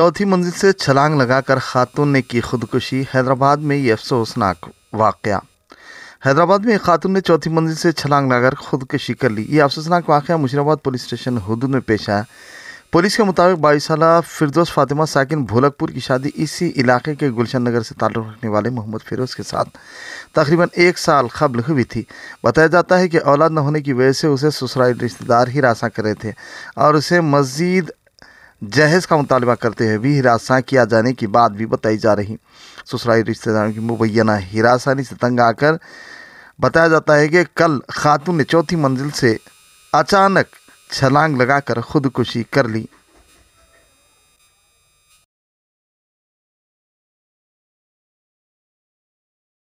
चौथी मंजिल से छलांग लगाकर खातून ने की खुदकुशी हैदराबाद में ये अफसोसनाक वाक़ हैदराबाद में एक खातून ने चौथी मंजिल से छलांग लगाकर खुदकुशी कर ली ये अफसोसनाक वाक़ मुशराबाद पुलिस स्टेशन हदूद में पेश आया पुलिस के मुताबिक बाईस साल फिरदोस फातिमा साकिन भोलकपुर की शादी इसी इलाके के गुलशन नगर से ताल्लुक़ रखने वाले मोहम्मद फिरोज के साथ तकरीबन एक साल कबल हुई थी बताया जाता है कि औलाद न होने की वजह से उसे ससुराल रिश्तेदार ही रासा कर रहे थे और उसे मज़ीद जहेज़ का मुतालबा करते हुए भी हिरासा किया जाने की बात भी बताई जा रही ससुराली रिश्तेदारों की मुबैना हिरासानी से तंग आकर बताया जाता है कि कल खातून ने चौथी मंजिल से अचानक छलांग लगाकर खुदकुशी कर ली